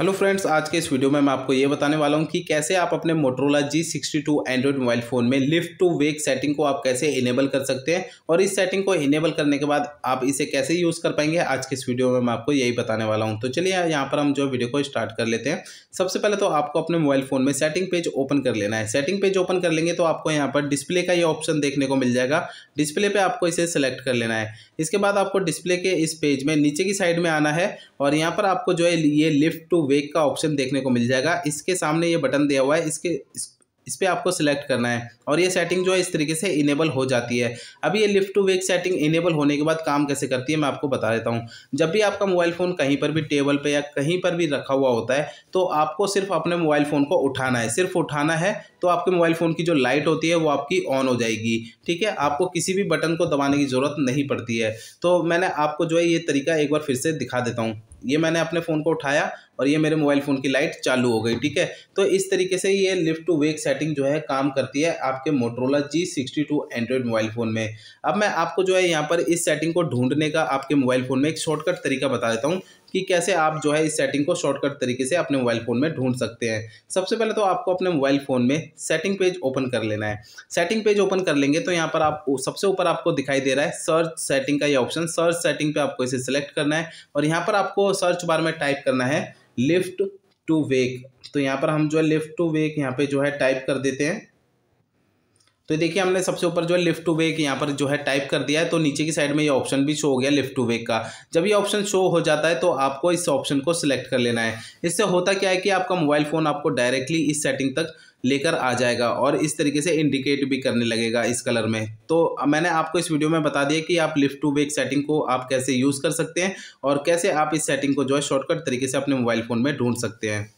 hello friends आज के इस वीडियो में मैं आपको ये बताने वाला हूँ कि कैसे आप अपने Motorola G sixty two Android mobile phone में लिफ्ट टू वेक सेटिंग को आप कैसे इनेबल कर सकते हैं और इस सेटिंग को इनेबल करने के बाद आप इसे कैसे यूज़ कर पाएंगे आज के इस वीडियो में मैं आपको यही बताने वाला हूँ तो चलिए यहाँ पर हम जो वीडियो को स्टार्ट कर लेते हैं सबसे पहले तो आपको अपने मोबाइल फ़ोन में सेटिंग पेज ओपन कर लेना है सेटिंग पेज ओपन कर लेंगे तो आपको यहाँ पर डिस्प्ले का ये ऑप्शन देखने को मिल जाएगा डिस्प्ले पर आपको इसे सेलेक्ट कर लेना है इसके बाद आपको डिस्प्ले के इस पेज में नीचे की साइड में आना है और यहाँ पर आपको जो है ये लिफ्ट टू वेक का ऑप्शन देखने को मिल जाएगा इसके सामने ये बटन दिया हुआ है इसके इस, इस पर आपको सिलेक्ट करना है और ये सेटिंग जो है इस तरीके से इनेबल हो जाती है अब ये lift to wake setting enable होने के बाद काम कैसे करती है मैं आपको बता देता हूँ जब भी आपका मोबाइल फ़ोन कहीं पर भी टेबल पे या कहीं पर भी रखा हुआ होता है तो आपको सिर्फ अपने मोबाइल फ़ोन को उठाना है सिर्फ उठाना है तो आपके मोबाइल फ़ोन की जो लाइट होती है वो आपकी ऑन हो जाएगी ठीक है आपको किसी भी बटन को दबाने की ज़रूरत नहीं पड़ती है तो मैंने आपको जो है ये तरीका एक बार फिर से दिखा देता हूँ ये मैंने अपने फ़ोन को उठाया और ये मेरे मोबाइल फ़ोन की लाइट चालू हो गई ठीक है तो इस तरीके से ये लिफ्ट टू वेक सेटिंग जो है काम करती है आपके Motorola G sixty two Android mobile phone में अब मैं आपको जो है यहाँ पर इस सेटिंग को ढूंढने का आपके मोबाइल फ़ोन में एक शॉर्टकट तरीका बता देता हूँ कि कैसे आप जो है इस सेटिंग को शॉर्टकट तरीके से अपने मोबाइल फ़ोन में ढूंढ सकते हैं सबसे पहले तो आपको अपने मोबाइल फ़ोन में सेटिंग पेज ओपन कर लेना है सेटिंग पेज ओपन कर लेंगे तो यहाँ पर आप सबसे ऊपर आपको दिखाई दे रहा है सर्च सेटिंग का ये ऑप्शन सर्च सेटिंग पे आपको इसे सिलेक्ट करना है और यहाँ पर आपको सर्च बार में टाइप करना है लिफ्ट टू वेक तो यहाँ पर हम जो है लिफ्ट टू वेक यहाँ पे जो है टाइप कर देते हैं तो देखिए हमने सबसे ऊपर जो है लिफ्ट टू वेक यहाँ पर जो है टाइप कर दिया है तो नीचे की साइड में ये ऑप्शन भी शो हो गया लिफ्ट टू वेक का जब ये ऑप्शन शो हो जाता है तो आपको इस ऑप्शन को सिलेक्ट कर लेना है इससे होता क्या है कि आपका मोबाइल फ़ोन आपको डायरेक्टली इस सेटिंग तक लेकर आ जाएगा और इस तरीके से इंडिकेट भी करने लगेगा इस कलर में तो मैंने आपको इस वीडियो में बता दिया कि आप लिफ्ट टू वेक सेटिंग को आप कैसे यूज़ कर सकते हैं और कैसे आप इस सेटिंग को जो है शॉर्टकट तरीके से अपने मोबाइल फ़ोन में ढूंढ सकते हैं